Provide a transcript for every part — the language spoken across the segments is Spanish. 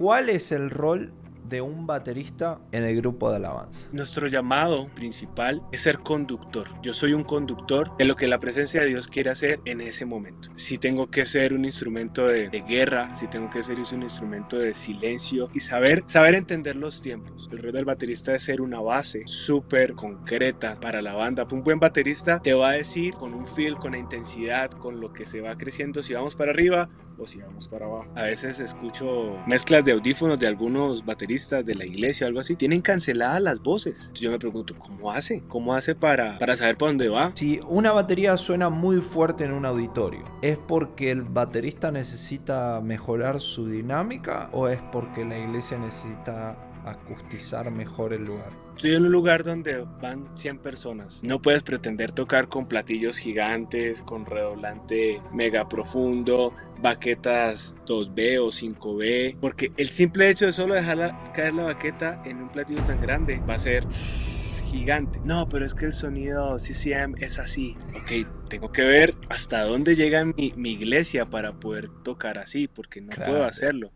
¿Cuál es el rol de un baterista en el grupo de alabanza? Nuestro llamado principal es ser conductor. Yo soy un conductor de lo que la presencia de Dios quiere hacer en ese momento. Si tengo que ser un instrumento de, guerra, si tengo que ser un instrumento de silencio y saber, saber entender los tiempos. El rol del baterista es ser una base súper concreta para la banda. Un buen baterista te va a decir con un feel, con la intensidad, con lo que se va creciendo, si vamos para arriba, o pues, si vamos para abajo. A veces escucho mezclas de audífonos de algunos bateristas de la iglesia o algo así. Tienen canceladas las voces. Yo me pregunto, ¿cómo hace? ¿Cómo hace para, para saber por dónde va? Si una batería suena muy fuerte en un auditorio, ¿es porque el baterista necesita mejorar su dinámica o es porque la iglesia necesita acustizar mejor el lugar? estoy en un lugar donde van 100 personas. No puedes pretender tocar con platillos gigantes, con redoblante mega profundo, baquetas 2B o 5B, porque el simple hecho de solo dejar caer la baqueta en un platillo tan grande va a ser gigante. No, pero es que el sonido CCM es así. Ok, tengo que ver hasta dónde llega mi, iglesia para poder tocar así, porque no puedo hacerlo.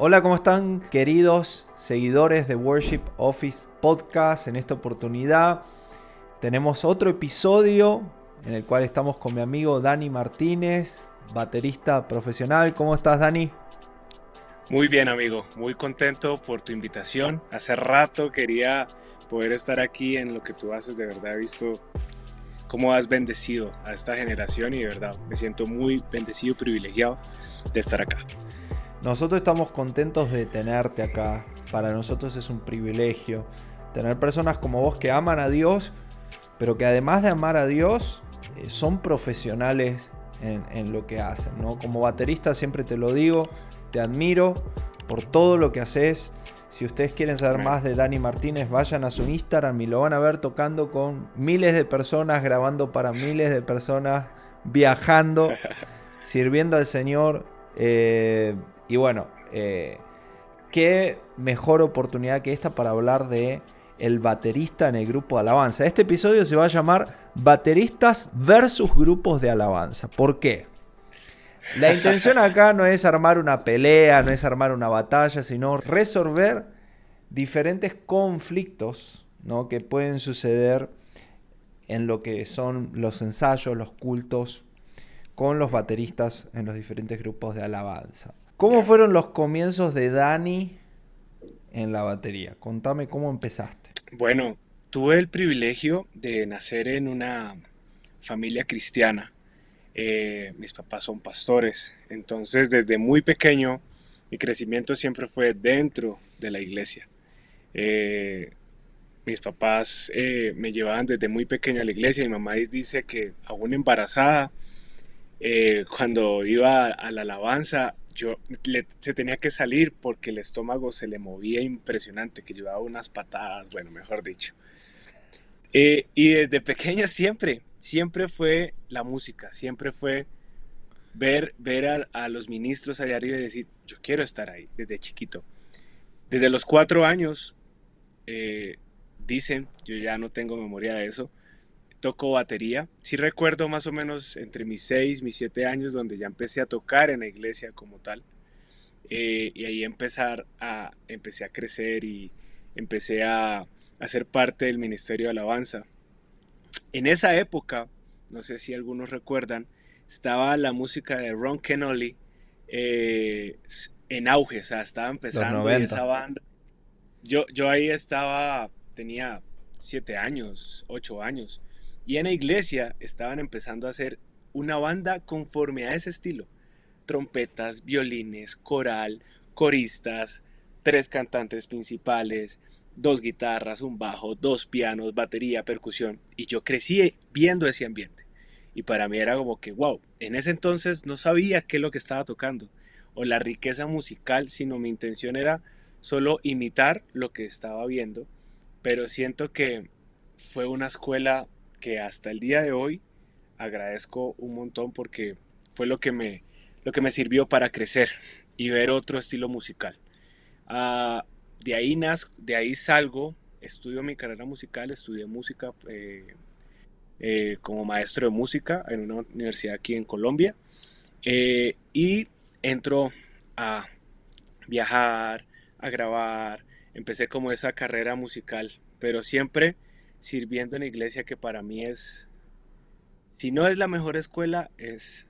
Hola, ¿cómo están queridos seguidores de Worship Office Podcast? En esta oportunidad tenemos otro episodio en el cual estamos con mi amigo Dani Martínez, baterista profesional. ¿Cómo estás, Dani? Muy bien, amigo. Muy contento por tu invitación. Hace rato quería poder estar aquí en lo que tú haces. De verdad he visto cómo has bendecido a esta generación y de verdad me siento muy bendecido, y privilegiado de estar acá. Nosotros estamos contentos de tenerte acá. Para nosotros es un privilegio tener personas como vos que aman a Dios, pero que además de amar a Dios, eh, son profesionales en, lo que hacen. Como baterista siempre te lo digo, te admiro por todo lo que haces. Si ustedes quieren saber más de Dani Martínez, vayan a su Instagram y lo van a ver tocando con miles de personas, grabando para miles de personas, viajando, sirviendo al Señor. Eh, y bueno, eh, qué mejor oportunidad que esta para hablar de el baterista en el grupo de alabanza. Este episodio se va a llamar Bateristas versus grupos de alabanza. ¿Por qué? La intención acá no es armar una pelea, no es armar una batalla, sino resolver diferentes conflictos que pueden suceder en lo que son los ensayos, los cultos con los bateristas en los diferentes grupos de alabanza. ¿Cómo fueron los comienzos de Dani en la batería? Contame cómo empezaste. Bueno, tuve el privilegio de nacer en una familia cristiana. Eh, mis papás son pastores, entonces desde muy pequeño mi crecimiento siempre fue dentro de la iglesia. Eh, mis papás eh, me llevaban desde muy pequeño a la iglesia. Mi mamá dice que aún embarazada, cuando iba a la alabanza, yo se tenía que salir porque el estómago se le movía impresionante, que llevaba unas patadas, bueno, mejor dicho. Eh, y desde pequeña siempre, siempre fue la música, siempre fue ver, ver a, los ministros allá arriba y decir, yo quiero estar ahí desde chiquito. Desde los cuatro años, eh, dicen, yo ya no tengo memoria de eso, toco batería. Sí recuerdo más o menos entre mis 6, mis 7 años, donde ya empecé a tocar en la iglesia como tal. Eh, y ahí empezar a, empecé a crecer y empecé a, hacer ser parte del Ministerio de Alabanza. En esa época, no sé si algunos recuerdan, estaba la música de Ron Kennolly eh, en auge, o sea, estaba empezando esa banda. Yo, yo ahí estaba, tenía siete años, ocho años, y en la iglesia estaban empezando a hacer una banda conforme a ese estilo. Trompetas, violines, coral, coristas, tres cantantes principales, dos guitarras, un bajo, dos pianos, batería, percusión. Y yo crecí viendo ese ambiente. Y para mí era como que, wow, en ese entonces no sabía qué es lo que estaba tocando o la riqueza musical, sino mi intención era solo imitar lo que estaba viendo. Pero siento que fue una escuela que hasta el día de hoy agradezco un montón porque fue lo que me, lo que me sirvió para crecer y ver otro estilo musical. Ah, de, ahí de ahí salgo, estudio mi carrera musical, estudié música eh, eh, como maestro de música en una universidad aquí en Colombia eh, y entro a viajar, a grabar, empecé como esa carrera musical, pero siempre sirviendo en la iglesia que para mí es, si no es la mejor escuela, es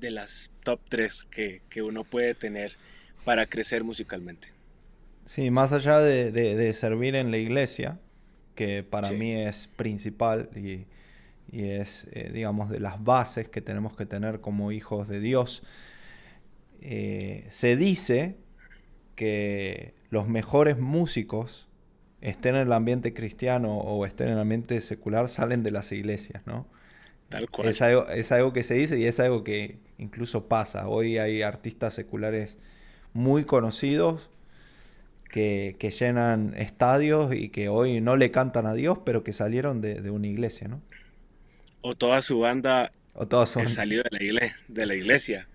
de las top tres que, uno puede tener para crecer musicalmente. Sí, más allá de, servir en la iglesia, que para mí es principal y, es, eh, digamos, de las bases que tenemos que tener como hijos de Dios, eh, se dice que los mejores músicos estén en el ambiente cristiano o estén en el ambiente secular, salen de las iglesias, ¿no? Tal cual. Es algo, que se dice y es algo que incluso pasa. Hoy hay artistas seculares muy conocidos que, llenan estadios y que hoy no le cantan a Dios, pero que salieron de, una iglesia, ¿no? O toda su banda o toda su de la, iglesia, de la iglesia.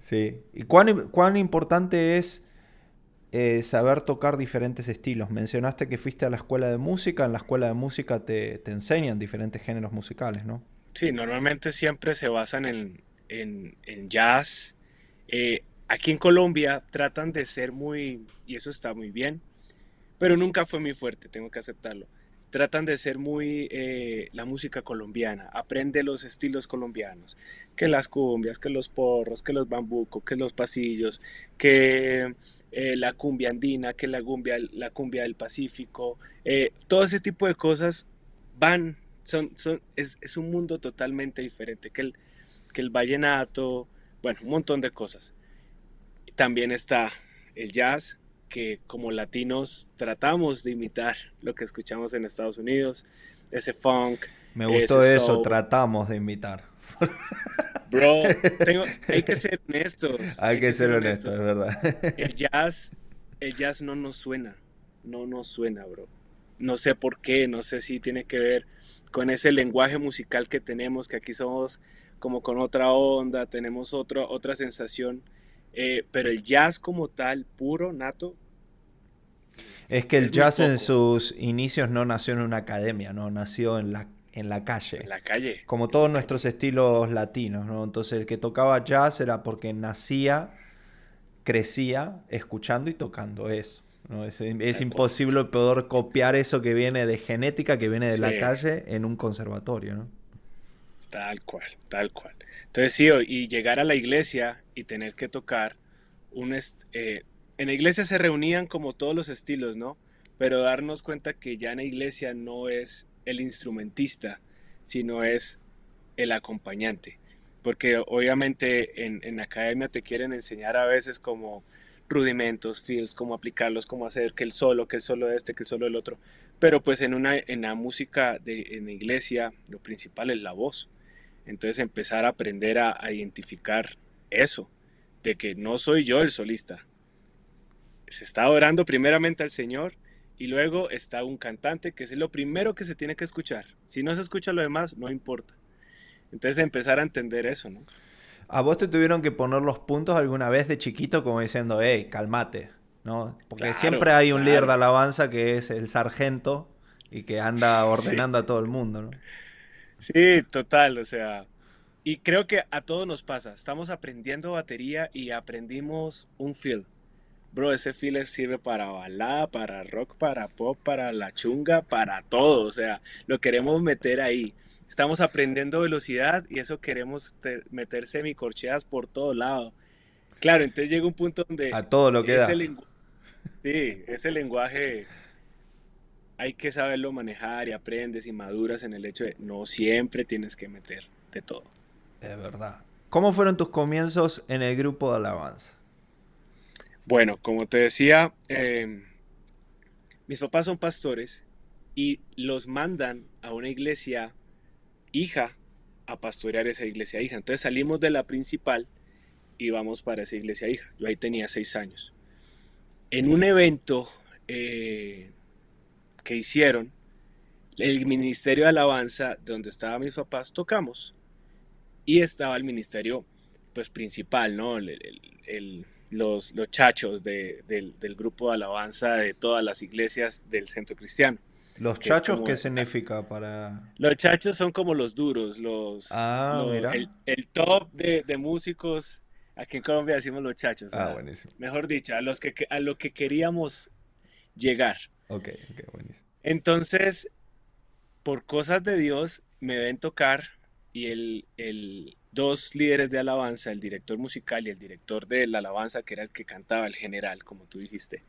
Sí. ¿Y cuán importante es eh, saber tocar diferentes estilos. Mencionaste que fuiste a la escuela de música, en la escuela de música te, enseñan diferentes géneros musicales, ¿no? Sí, normalmente siempre se basan en, en, jazz. Eh, aquí en Colombia tratan de ser muy, y eso está muy bien, pero nunca fue muy fuerte, tengo que aceptarlo. Tratan de ser muy eh, la música colombiana, aprende los estilos colombianos, que las cumbias, que los porros, que los bambucos, que los pasillos, que eh, la cumbia andina, que la cumbia, la cumbia del Pacífico, eh, todo ese tipo de cosas van, son, son, es, un mundo totalmente diferente que el, que el vallenato, bueno, un montón de cosas. También está el jazz, que como latinos tratamos de imitar lo que escuchamos en Estados Unidos, ese funk. Me gustó eso, tratamos de imitar. Bro, hay que ser honestos. Hay, que, ser, honestos, es verdad. El jazz, el jazz no nos suena. No nos suena, bro. No sé por qué, no sé si tiene que ver con ese lenguaje musical que tenemos, que aquí somos como con otra onda, tenemos otra otra sensación. Eh, pero el jazz como tal, puro, nato. Es que el jazz en sus inicios no nació en una academia, no nació en la en la calle. En la calle. Como todos nuestros estilos latinos, ¿no? Entonces el que tocaba jazz era porque nacía, crecía, escuchando y tocando eso. ¿no? Es, imposible poder copiar eso que viene de genética, que viene de la calle, en un conservatorio, ¿no? Tal cual, tal cual. Entonces sí, y llegar a la iglesia y tener que tocar un... Eh, en la iglesia se reunían como todos los estilos, ¿no? Pero darnos cuenta que ya en la iglesia no es el instrumentista, sino es el acompañante. Porque obviamente en, en academia te quieren enseñar a veces como rudimentos, feels, cómo aplicarlos, cómo hacer que el solo, que el solo de este, que el solo el otro. Pero pues en una en la música de, en la iglesia lo principal es la voz. Entonces empezar a aprender a, a identificar eso, de que no soy yo el solista. Se está orando primeramente al Señor y luego está un cantante, que es lo primero que se tiene que escuchar. Si no se escucha lo demás, no importa. Entonces empezar a entender eso, ¿no? ¿A vos te tuvieron que poner los puntos alguna vez de chiquito como diciendo, hey, calmate, ¿no? Porque siempre hay un líder de alabanza que es el sargento y que anda ordenando a todo el mundo, ¿no? Sí, total, o sea, y creo que a todos nos pasa, estamos aprendiendo batería y aprendimos un feel, Bro, ese file sirve para balada, para rock, para pop, para la chunga, para todo. O sea, lo queremos meter ahí. Estamos aprendiendo velocidad y eso queremos meter semicorcheas por todo lado. Claro, entonces llega un punto donde... A todo lo que Sí, ese lenguaje hay que saberlo manejar y aprendes y maduras en el hecho de no siempre tienes que meter de todo. Es verdad. ¿Cómo fueron tus comienzos en el grupo de alabanza? Bueno, como te decía, em, mis papás son pastores y los mandan a una iglesia hija a pastorear esa iglesia hija. Entonces salimos de la principal y vamos para esa iglesia hija. Yo ahí tenía seis años. En un evento eh, que hicieron, el Ministerio de Alabanza, donde estaban mis papás, tocamos. Y estaba el ministerio, pues, principal, ¿no? el, los, los chachos del, del, grupo de alabanza de todas las iglesias del centro cristiano. ¿Los chachos qué significa para...? Los chachos son como los duros, los... Ah, mira. El, top de, de, músicos, aquí en Colombia decimos los chachos. Ah, ah buenísimo. Mejor dicho, a, los que, a lo que queríamos llegar. Ok, ok, buenísimo. Entonces, por cosas de Dios, me ven tocar y el, el, dos líderes de alabanza, el director musical y el director de la alabanza, que era el que cantaba el general, como tú dijiste,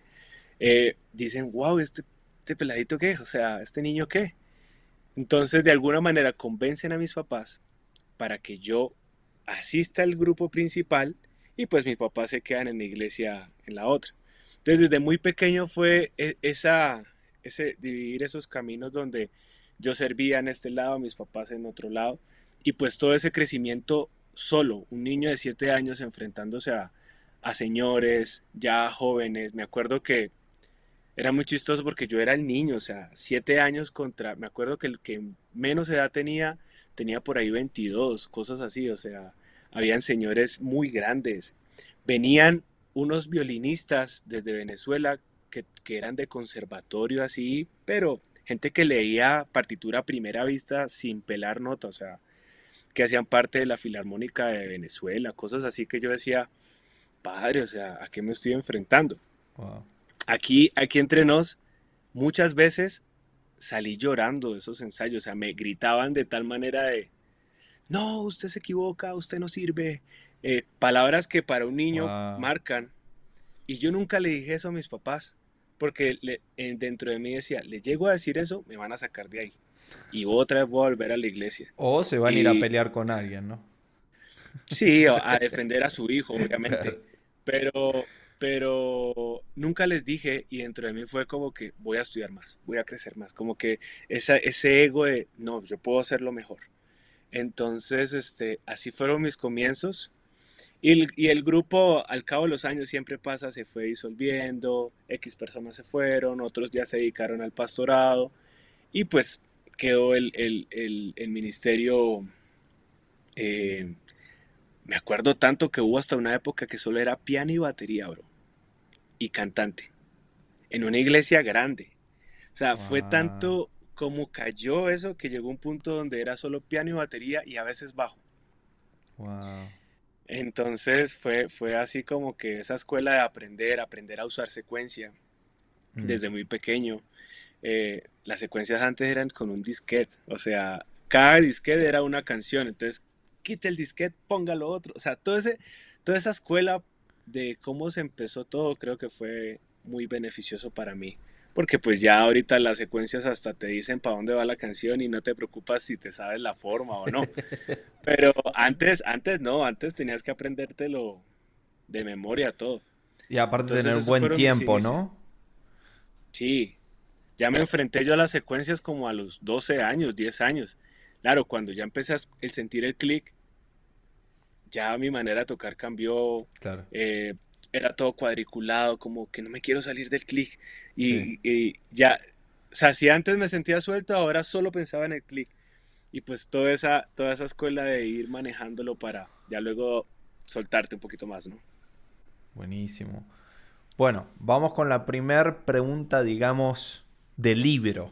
eh, dicen, wow, este, este peladito qué, o sea, este niño qué. Entonces, de alguna manera, convencen a mis papás para que yo asista al grupo principal y pues mis papás se quedan en la iglesia en la otra. Entonces, desde muy pequeño fue e, esa, ese dividir esos caminos donde yo servía en este lado, mis papás en otro lado. Y pues todo ese crecimiento solo, un niño de 7 años enfrentándose a, señores, ya jóvenes. Me acuerdo que era muy chistoso porque yo era el niño, o sea, 7 años contra, me acuerdo que el que menos edad tenía, tenía por ahí 22, cosas así, o sea, habían señores muy grandes. Venían unos violinistas desde Venezuela que, que, eran de conservatorio así, pero gente que leía partitura a primera vista sin pelar nota, o sea, que hacían parte de la Filarmónica de Venezuela, cosas así que yo decía, padre, o sea, ¿a qué me estoy enfrentando? Aquí, aquí entre nos, muchas veces salí llorando de esos ensayos, o sea, me gritaban de tal manera de, no, usted se equivoca, usted no sirve, eh, palabras que para un niño marcan. Y yo nunca le dije eso a mis papás, porque dentro de mí decía, le llego a decir eso, me van a sacar de ahí y otra vez volver a la iglesia. O se van a ir a pelear con alguien, ¿no? Sí, a defender a su hijo, obviamente. Pero, pero nunca les dije y dentro de mí fue como que voy a estudiar más, voy a crecer más, como que esa, ese ego de, no, yo puedo hacerlo mejor. Entonces, este, así fueron mis comienzos. Y y el, grupo al cabo de los años siempre pasa, se fue disolviendo, X personas se fueron, otros ya se dedicaron al pastorado. Y pues quedó el, ministerio... Eh, me acuerdo tanto que hubo hasta una época que solo era piano y batería, bro. Y cantante. En una iglesia grande. O sea, fue tanto ah. como cayó eso que llegó un punto donde era solo piano y batería y a veces bajo. Wow. Entonces fue, fue así como que esa escuela de aprender, aprender a usar secuencia desde muy pequeño, eh, las secuencias antes eran con un disquete, o sea, cada disquete era una canción, entonces quita el disquete, póngalo otro, o sea, todo ese, toda esa escuela de cómo se empezó todo creo que fue muy beneficioso para mí, porque pues ya ahorita las secuencias hasta te dicen para dónde va la canción y no te preocupas si te sabes la forma o no, pero antes, antes no, antes tenías que aprendértelo de memoria todo. Y aparte de tener un buen tiempo, ¿no? Sí, ya me enfrenté yo a las secuencias como a los 12 años, 10 años. Claro, cuando ya empecé a sentir el clic, ya mi manera de tocar cambió. Claro. Eh, era todo cuadriculado, como que no me quiero salir del clic. Y, ya, o sea, si antes me sentía suelto, ahora solo pensaba en el clic. Y pues toda esa, toda esa escuela de ir manejándolo para ya luego soltarte un poquito más, ¿no? Buenísimo. Bueno, vamos con la primer pregunta, digamos, de libro.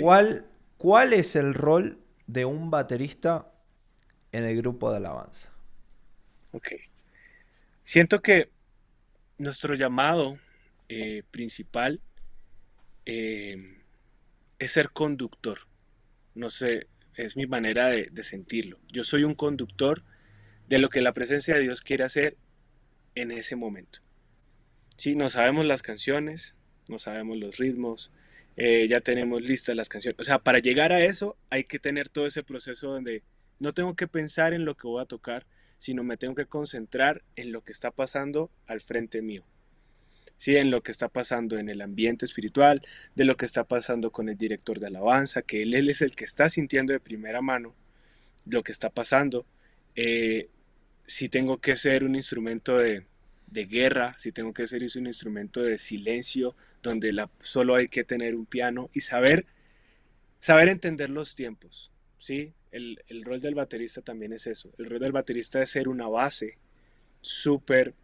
¿Cuál, ¿Cuál es el rol de un baterista en el grupo de alabanza? Ok. Siento que nuestro llamado eh, principal eh, es ser conductor. No sé, es mi manera de, de, sentirlo. Yo soy un conductor de lo que la presencia de Dios quiere hacer en ese momento. Sí, no sabemos las canciones, no sabemos los ritmos, eh, ya tenemos listas las canciones. O sea, para llegar a eso hay que tener todo ese proceso donde no tengo que pensar en lo que voy a tocar, sino me tengo que concentrar en lo que está pasando al frente mío. Sí, en lo que está pasando en el ambiente espiritual, de lo que está pasando con el director de alabanza, que él, es el que está sintiendo de primera mano lo que está pasando. Eh, si tengo que ser un instrumento de, de guerra, si tengo que ser un instrumento de silencio, donde la, solo hay que tener un piano y saber, saber entender los tiempos, ¿sí? El, rol del baterista también es eso. El rol del baterista es ser una base súper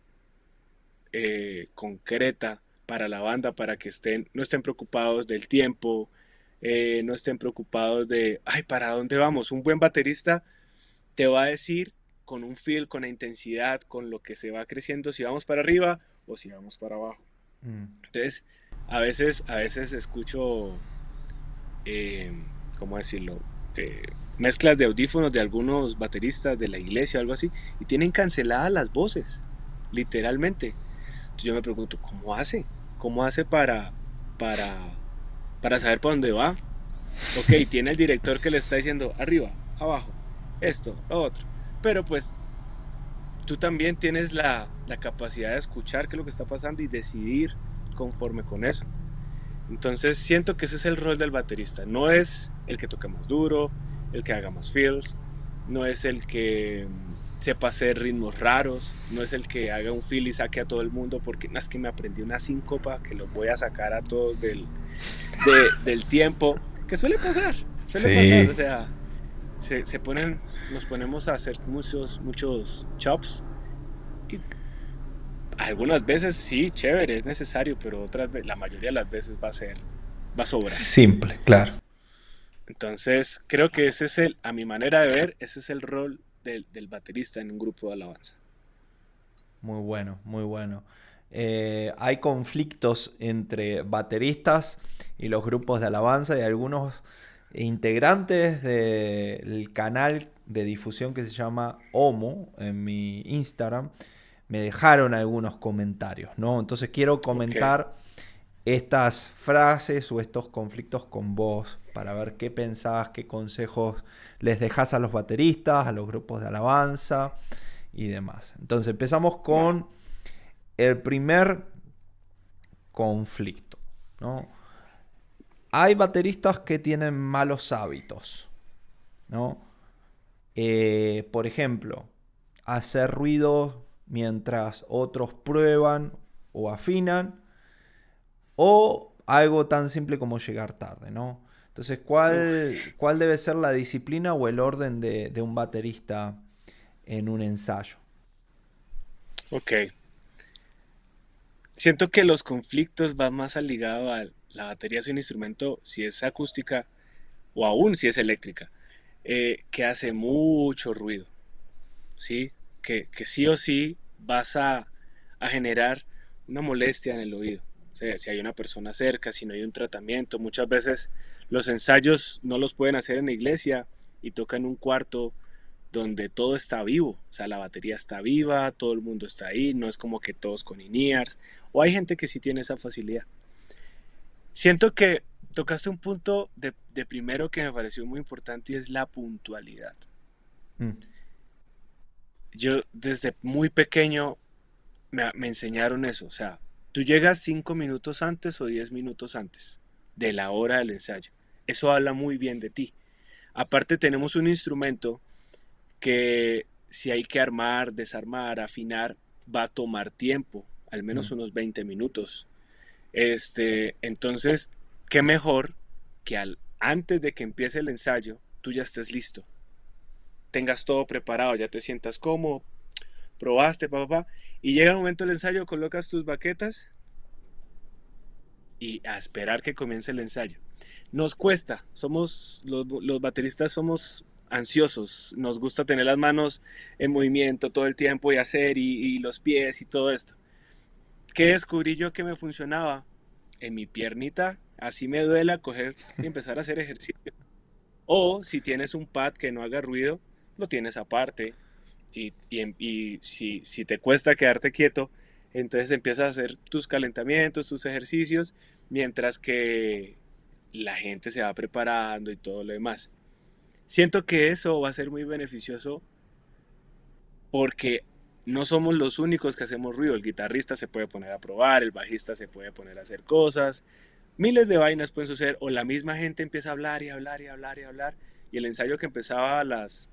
eh, concreta para la banda, para que estén, no estén preocupados del tiempo, eh, no estén preocupados de, ay, ¿para dónde vamos? Un buen baterista te va a decir con un feel, con la intensidad, con lo que se va creciendo, si vamos para arriba o si vamos para abajo. Mm. Entonces, a veces, a veces escucho, eh, ¿cómo decirlo? Eh, mezclas de audífonos de algunos bateristas de la iglesia o algo así, y tienen canceladas las voces, literalmente. Entonces yo me pregunto, ¿cómo hace? ¿Cómo hace para, para, para saber para dónde va? Ok, tiene el director que le está diciendo arriba, abajo, esto, lo otro. Pero pues tú también tienes la, la capacidad de escuchar qué es lo que está pasando y decidir conforme con eso. Entonces siento que ese es el rol del baterista. No es el que toque más duro, el que haga más fills, no es el que mm, sepa hacer ritmos raros, no es el que haga un fill y saque a todo el mundo porque más que me aprendí una síncopa que lo voy a sacar a todos del, del tiempo, que suele pasar, o sea, se, ponen, nos ponemos a hacer muchos, muchos chops algunas veces sí, chévere, es necesario, pero otras la mayoría de las veces va a ser, va a sobrar. Simple, claro. Entonces, creo que ese es el, a mi manera de ver, ese es el rol del, baterista en un grupo de alabanza. Muy bueno, muy bueno. Eh, hay conflictos entre bateristas y los grupos de alabanza y algunos integrantes del canal de difusión que se llama Homo en mi Instagram me dejaron algunos comentarios, ¿no? Entonces quiero comentar estas frases o estos conflictos con vos para ver qué pensás, qué consejos les dejás a los bateristas, a los grupos de alabanza y demás. Entonces empezamos con el primer conflicto, ¿no? Hay bateristas que tienen malos hábitos, ¿no? Eh, por ejemplo, hacer ruido mientras otros prueban o afinan, o algo tan simple como llegar tarde, ¿no? Entonces, ¿cuál, debe ser la disciplina o el orden de, un baterista en un ensayo? Ok. Siento que los conflictos van más al ligado a la batería es un instrumento, si es acústica o aún si es eléctrica, eh, que hace mucho ruido. ¿Sí? que sí o sí vas a, generar una molestia en el oído. O sea, si hay una persona cerca, si no hay un tratamiento, muchas veces los ensayos no los pueden hacer en la iglesia y toca en un cuarto donde todo está vivo, o sea, la batería está viva, todo el mundo está ahí, no es como que todos con INEARS, o hay gente que sí tiene esa facilidad. Siento que tocaste un punto de, primero que me pareció muy importante y es la puntualidad. Mm yo desde muy pequeño me, enseñaron eso. O sea, tú llegas cinco minutos antes o diez minutos antes de la hora del ensayo. Eso habla muy bien de ti. Aparte tenemos un instrumento que si hay que armar, desarmar, afinar, va a tomar tiempo, al menos unos 20 minutos. Este, entonces, qué mejor que al, antes de que empiece el ensayo, tú ya estés listo tengas todo preparado, ya te sientas cómodo, probaste, papá, y llega el momento del ensayo, colocas tus baquetas y a esperar que comience el ensayo. Nos cuesta, somos los, bateristas somos ansiosos, nos gusta tener las manos en movimiento todo el tiempo y hacer y, los pies y todo esto. ¿Qué descubrí yo que me funcionaba? En mi piernita, así me duela coger y empezar a hacer ejercicio. O si tienes un pad que no haga ruido, lo tienes aparte. Y, em, y, si, si, te cuesta quedarte quieto, entonces empiezas a hacer tus calentamientos, tus ejercicios, mientras que la gente se va preparando y todo lo demás. Siento que eso va a ser muy beneficioso porque no somos los únicos que hacemos ruido. El guitarrista se puede poner a probar, el bajista se puede poner a hacer cosas, miles de vainas pueden suceder o la misma gente empieza a hablar y hablar y hablar y hablar y el ensayo que empezaba a las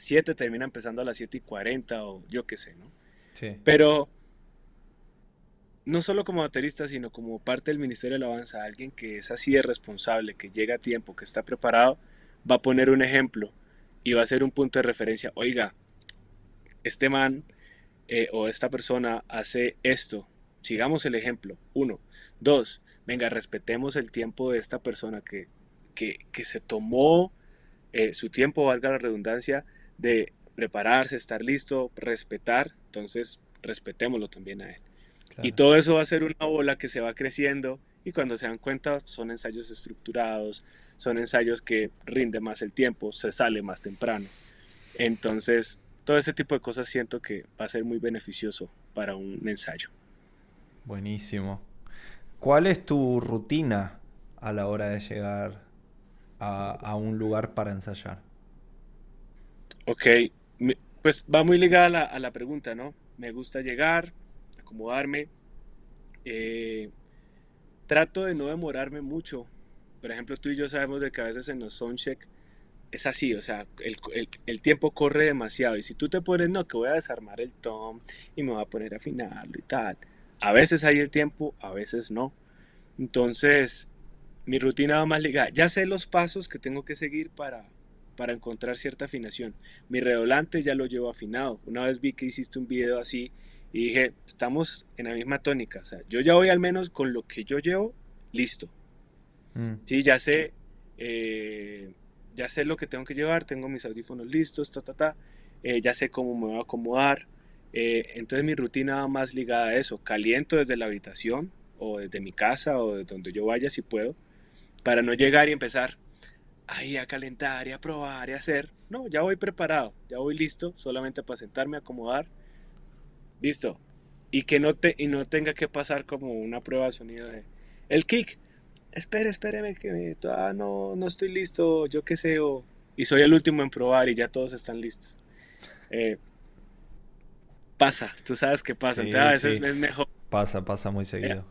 7 termina empezando a las 7 y 40 o yo qué sé, ¿no? Pero no solo como baterista, sino como parte del Ministerio de Alabanza, alguien que es así de responsable, que llega a tiempo, que está preparado, va a poner un ejemplo y va a ser un punto de referencia. Oiga, este man eh, o esta persona hace esto, sigamos el ejemplo, uno. Dos, venga, respetemos el tiempo de esta persona que, se tomó eh, su tiempo, valga la redundancia, de prepararse, estar listo, respetar, entonces respetémoslo también a él. Y todo eso va a ser una bola que se va creciendo y cuando se dan cuenta son ensayos estructurados, son ensayos que rinde más el tiempo, se sale más temprano. Entonces, todo ese tipo de cosas siento que va a ser muy beneficioso para un ensayo. Buenísimo. ¿Cuál es tu rutina a la hora de llegar a un lugar para ensayar? Ok, pues va muy ligada a la, pregunta, ¿no? Me gusta llegar, acomodarme. Eh, trato de no demorarme mucho. Por ejemplo, tú y yo sabemos de que a veces en los soundcheck es así, o sea, el, el, tiempo corre demasiado. Y si tú te pones, no, que voy a desarmar el tom y me voy a poner a afinarlo y tal. A veces hay el tiempo, a veces no. Entonces, mi rutina va más ligada. Ya sé los pasos que tengo que seguir para, para encontrar cierta afinación. Mi redolante ya lo llevo afinado. Una vez vi que hiciste un video así y dije, estamos en la misma tónica. O sea, yo ya voy al menos con lo que yo llevo, listo. Mm. Sí, ya sé, eh, ya sé lo que tengo que llevar, tengo mis audífonos listos, ta, eh, ya sé cómo me voy a acomodar. Eh, entonces mi rutina va más ligada a eso. Caliento desde la habitación o desde mi casa o de donde yo vaya si puedo, para no llegar y empezar ahí a calentar y a probar y a hacer. No, ya voy preparado, ya voy listo, solamente para sentarme, acomodar. Listo. Y que no, y no tenga que pasar como una prueba de sonido de... El kick. Espere, espéreme, que no, no estoy listo, yo qué sé, o... Y soy el último en probar y ya todos están listos. Eh, pasa, tú sabes que pasa. es mejor. Pasa, pasa muy seguido.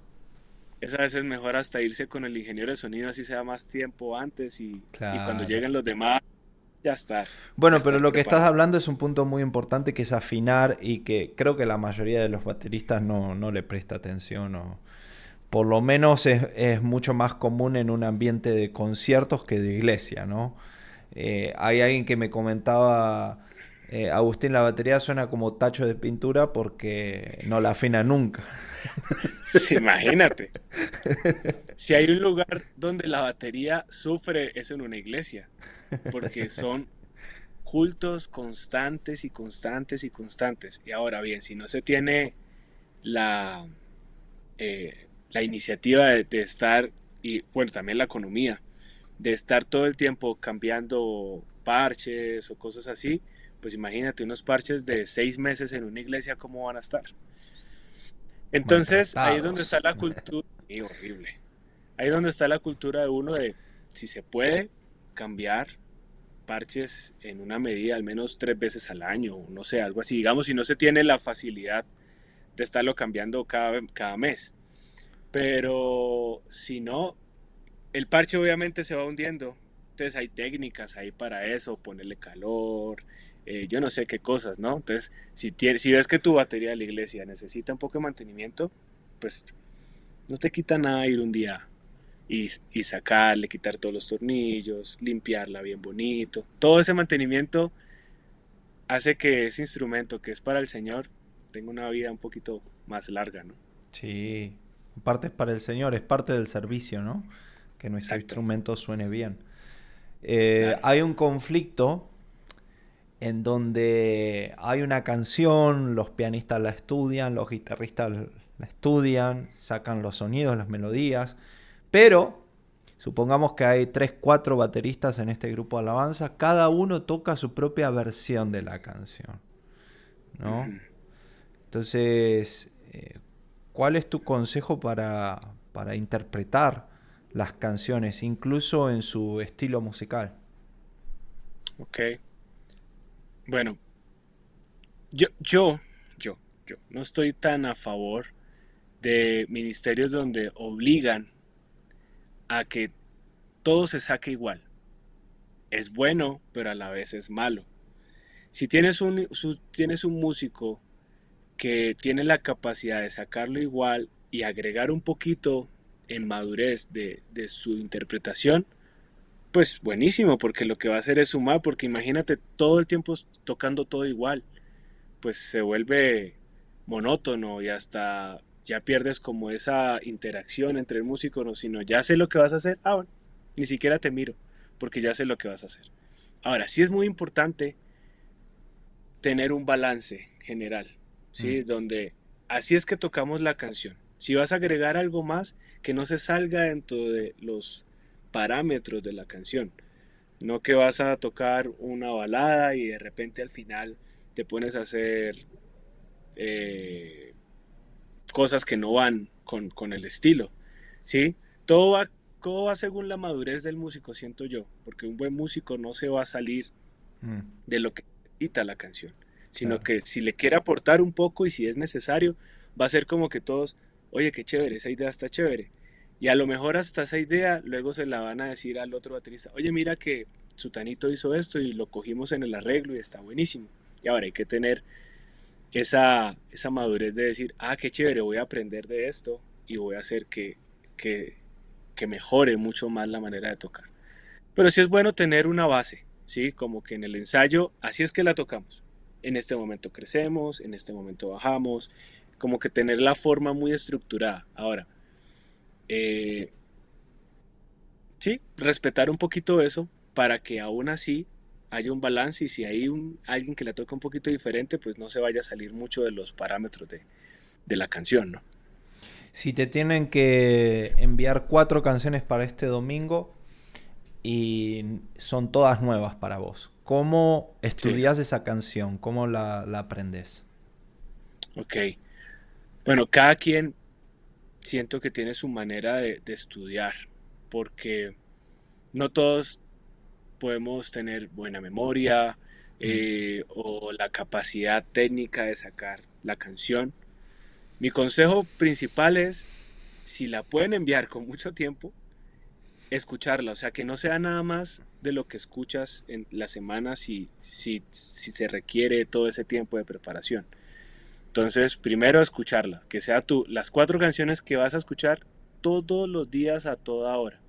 Esa a veces mejor hasta irse con el ingeniero de sonido, así sea más tiempo antes y, cuando lleguen los demás, ya está. Bueno, pero lo que estás hablando es un punto muy importante que es afinar y que creo que la mayoría de los bateristas no, le presta atención o por lo menos es, mucho más común en un ambiente de conciertos que de iglesia, ¿no? Eh, hay alguien que me comentaba eh, Agustín, la batería suena como tacho de pintura porque no la afina nunca. imagínate. Si hay un lugar donde la batería sufre es en una iglesia, porque son cultos constantes y constantes y constantes. Y ahora bien, si no se tiene la, eh, iniciativa de, de estar, y bueno, también la economía, de estar todo el tiempo cambiando parches o cosas así, pues imagínate unos parches de seis meses en una iglesia, ¿cómo van a estar? Entonces, ahí es donde está la cultura, y horrible, ahí es donde está la cultura de uno de si se puede cambiar parches en una medida al menos tres veces al año, no sé, algo así, digamos, si no se tiene la facilidad de estarlo cambiando cada, cada mes. Pero si no, el parche obviamente se va hundiendo. Entonces hay técnicas ahí para eso, ponerle calor, eh, yo no sé qué cosas, ¿no? Entonces, si, si ves que tu batería de la iglesia necesita un poco de mantenimiento, pues no te quita nada ir un día y, sacarle, quitar todos los tornillos, limpiarla bien bonito. Todo ese mantenimiento hace que ese instrumento que es para el Señor tenga una vida un poquito más larga, ¿no? Sí, parte es para el Señor, es parte del servicio, ¿no? Que nuestro instrumento suene bien. Eh, hay un conflicto en donde hay una canción, los pianistas la estudian, los guitarristas la estudian, sacan los sonidos, las melodías, pero supongamos que hay tres, cuatro bateristas en este grupo de alabanza, cada uno toca su propia versión de la canción, ¿no? Mm. Entonces, eh, ¿cuál es tu consejo para, para interpretar las canciones, incluso en su estilo musical? Ok. Bueno, yo, yo, yo, yo no estoy tan a favor de ministerios donde obligan a que todo se saque igual. Es bueno, pero a la vez es malo. Si tienes un, tienes un músico que tiene la capacidad de sacarlo igual y agregar un poquito en madurez de, de su interpretación, pues buenísimo, porque lo que va a hacer es sumar, porque imagínate todo el tiempo tocando todo igual, pues se vuelve monótono y hasta ya pierdes como esa interacción entre el músico, sino ya sé lo que vas a hacer, ahora ni siquiera te miro, porque ya sé lo que vas a hacer. Ahora, sí es muy importante tener un balance general, ¿sí? Mm. Donde así es que tocamos la canción. Si vas a agregar algo más que no se salga dentro de los parámetros de la canción. No que vas a tocar una balada y de repente al final te pones a hacer eh, cosas que no van con, el estilo. ¿sí? Todo, va, todo según la madurez del músico, siento yo, porque un buen músico no se va a salir mm. de lo que necesita la canción, sino que si le quiere aportar un poco y si es necesario, va a ser como que todos, oye, qué chévere, esa idea está chévere. Y a lo mejor hasta esa idea luego se la van a decir al otro baterista, oye, mira que Sutanito hizo esto y lo cogimos en el arreglo y está buenísimo. Y ahora hay que tener esa, madurez de decir, ah, qué chévere, voy a aprender de esto y voy a hacer que, que, que mejore mucho más la manera de tocar. Pero sí es bueno tener una base, ¿sí? Como que en el ensayo, así es que la tocamos. En este momento crecemos, en este momento bajamos, como que tener la forma muy estructurada. Ahora, eh, sí, respetar un poquito eso para que aún así haya un balance y si hay alguien que la toca un poquito diferente, pues no se vaya a salir mucho de los parámetros de, la canción, ¿no? Si te tienen que enviar cuatro canciones para este domingo y son todas nuevas para vos, ¿cómo estudias esa canción? ¿Cómo la, la aprendes? Ok. Bueno, cada quien, siento que tiene su manera de, estudiar, porque no todos podemos tener buena memoria eh, o la capacidad técnica de sacar la canción. Mi consejo principal es, si la pueden enviar con mucho tiempo, escucharla, o sea, que no sea nada más de lo que escuchas en la semana si se requiere todo ese tiempo de preparación, entonces, primero escucharla, que sea tú, las cuatro canciones que vas a escuchar todos los días a toda hora.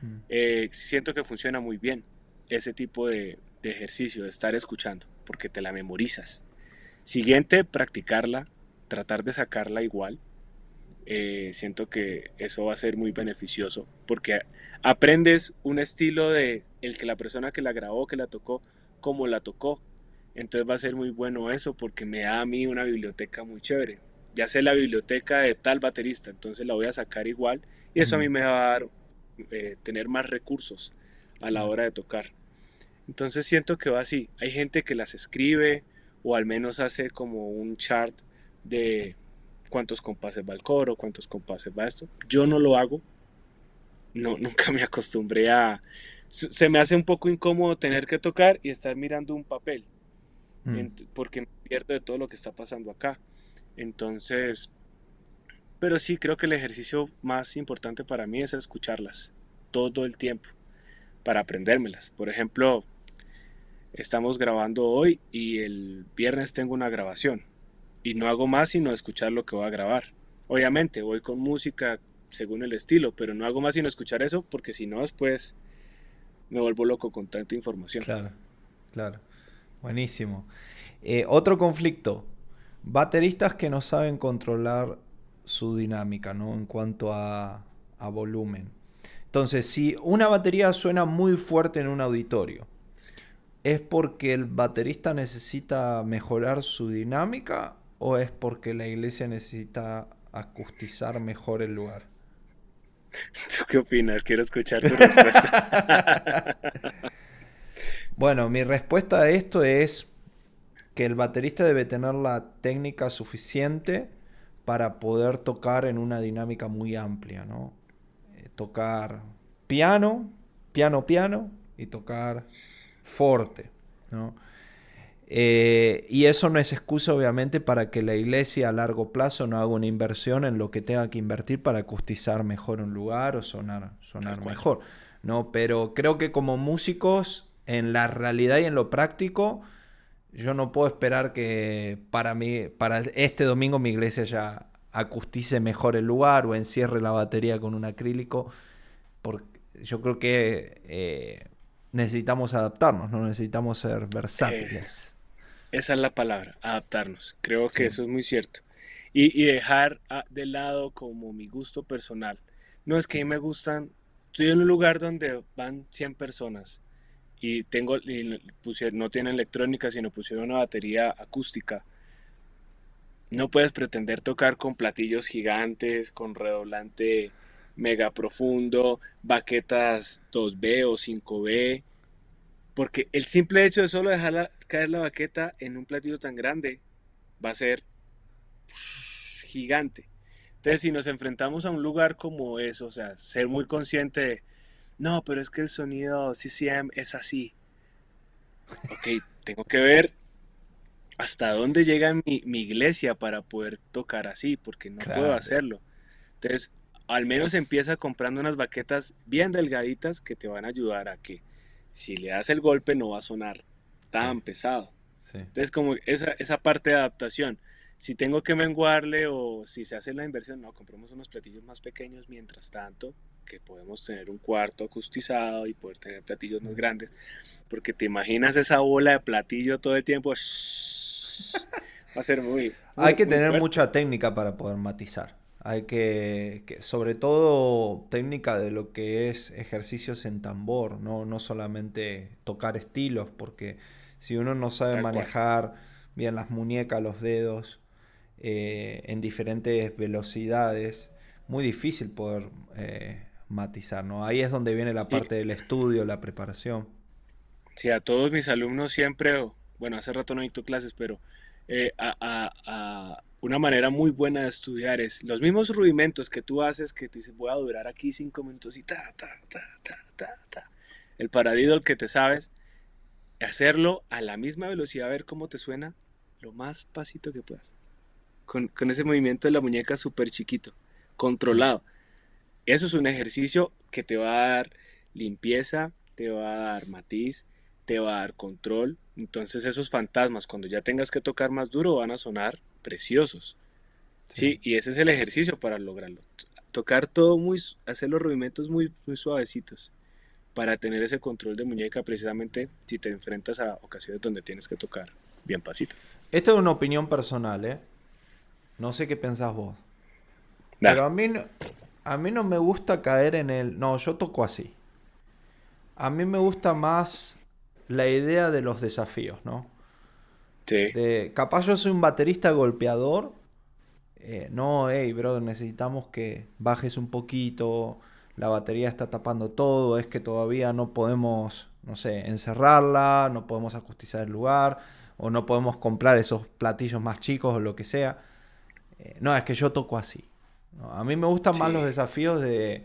Mm. Eh, siento que funciona muy bien ese tipo de, ejercicio, de estar escuchando, porque te la memorizas. Siguiente, practicarla, tratar de sacarla igual. Eh, siento que eso va a ser muy beneficioso porque aprendes un estilo de el que la persona que la grabó, que la tocó, cómo la tocó, entonces va a ser muy bueno eso porque me da a mí una biblioteca muy chévere. Ya sé la biblioteca de tal baterista, entonces la voy a sacar igual y eso a mí me va a dar eh, tener más recursos a la hora de tocar. Entonces siento que va así. Hay gente que las escribe o al menos hace como un chart de cuántos compases va el coro, cuántos compases va esto. Yo no lo hago. No, nunca me acostumbré a... Se me hace un poco incómodo tener que tocar y estar mirando un papel. Mm. porque me pierdo de todo lo que está pasando acá. Entonces, pero sí creo que el ejercicio más importante para mí es escucharlas todo el tiempo para aprendérmelas. Por ejemplo, estamos grabando hoy y el viernes tengo una grabación y no hago más sino escuchar lo que voy a grabar. Obviamente voy con música según el estilo, pero no hago más sino escuchar eso porque si no después me vuelvo loco con tanta información. Claro, claro. Buenísimo. Eh, otro conflicto. Bateristas que no saben controlar su dinámica, ¿no? En cuanto a, volumen. Entonces, si una batería suena muy fuerte en un auditorio, ¿es porque el baterista necesita mejorar su dinámica o es porque la iglesia necesita acustizar mejor el lugar? ¿Tú qué opinas? Quiero escuchar tu respuesta. Bueno, mi respuesta a esto es que el baterista debe tener la técnica suficiente para poder tocar en una dinámica muy amplia, ¿no? Eh, tocar piano, piano, piano, y tocar forte, ¿no? Eh, y eso no es excusa, obviamente, para que la iglesia a largo plazo no haga una inversión en lo que tenga que invertir para acustizar mejor un lugar o sonar, sonar mejor. ¿no? Pero creo que como músicos en la realidad y en lo práctico, yo no puedo esperar que para, mí, para este domingo mi iglesia ya acustice mejor el lugar o encierre la batería con un acrílico. Porque yo creo que eh, necesitamos adaptarnos, no necesitamos ser versátiles. Eh, esa es la palabra, adaptarnos. Creo que eso es muy cierto. Y, dejar ah, de lado como mi gusto personal. No es que a mí me gustan, estoy en un lugar donde van 100 personas y tengo no tiene electrónica, sino pusieron una batería acústica. No puedes pretender tocar con platillos gigantes, con redoblante mega profundo, baquetas 2B o 5B, porque el simple hecho de solo dejar caer la baqueta en un platillo tan grande va a ser gigante. Entonces, si nos enfrentamos a un lugar como eso, o sea, ser muy consciente de no, pero es que el sonido CCM es así. Ok, tengo que ver hasta dónde llega mi, iglesia para poder tocar así, porque no puedo hacerlo. Entonces, al menos empieza comprando unas baquetas bien delgaditas que te van a ayudar a que si le das el golpe no va a sonar tan pesado. Entonces, como esa, esa parte de adaptación. Si tengo que menguarle o si se hace la inversión, no, compramos unos platillos más pequeños mientras tanto que podemos tener un cuarto acustizado y poder tener platillos más grandes, porque te imaginas esa bola de platillo todo el tiempo. Va a ser muy... Hay que tener mucha técnica para poder matizar. Hay que, sobre todo, técnica de lo que es ejercicios en tambor, no, no solamente tocar estilos, porque si uno no sabe manejar bien las muñecas, los dedos, eh, en diferentes velocidades, muy difícil poder eh, matizar, ¿no? Ahí es donde viene la parte del estudio, la preparación. Sí, a todos mis alumnos siempre, bueno, hace rato no visto clases, pero eh, a, a, a una manera muy buena de estudiar es los mismos rudimentos que tú haces, que tú dices, voy a durar aquí cinco minutos y ta, ta, ta, ta, ta, ta. El el que te sabes, hacerlo a la misma velocidad, a ver cómo te suena, lo más pasito que puedas. Con, con ese movimiento de la muñeca súper chiquito, controlado. Eso es un ejercicio que te va a dar limpieza, te va a dar matiz, te va a dar control. Entonces esos fantasmas, cuando ya tengas que tocar más duro, van a sonar preciosos. Sí, y ese es el ejercicio para lograrlo. Tocar todo muy, hacer los rudimentos muy, muy suavecitos para tener ese control de muñeca precisamente si te enfrentas a ocasiones donde tienes que tocar bien pasito. Esto es una opinión personal, ¿eh? No sé qué pensás vos. Pero a mí, a mí no me gusta caer en el, no, yo toco así. A mí me gusta más la idea de los desafíos, ¿no? Sí. De, capaz yo soy un baterista golpeador. Eh, no, hey, brother, necesitamos que bajes un poquito. La batería está tapando todo. Es que todavía no podemos, no sé, encerrarla, no podemos ajustizar el lugar, o no podemos comprar esos platillos más chicos o lo que sea. Eh, no, es que yo toco así. A mí me gustan más los desafíos de,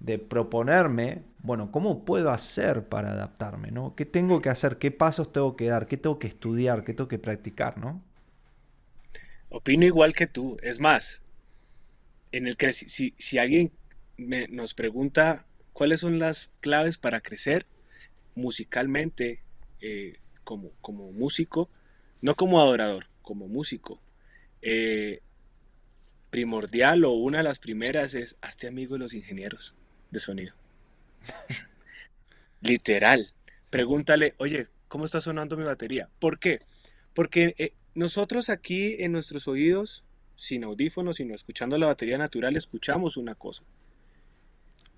de, proponerme, bueno, ¿cómo puedo hacer para adaptarme? ¿no? ¿Qué tengo que hacer? ¿Qué pasos tengo que dar? ¿Qué tengo que estudiar? ¿Qué tengo que practicar? ¿no? Opino igual que tú. Es más, en el que si, alguien nos pregunta cuáles son las claves para crecer musicalmente eh, como, como músico, no como adorador, como músico. Eh, primordial o una de las primeras es hazte amigo de los ingenieros de sonido. Literal. Pregúntale, oye, ¿cómo está sonando mi batería? ¿Por qué? Porque eh, nosotros aquí en nuestros oídos, sin audífonos, sino escuchando la batería natural, escuchamos una cosa.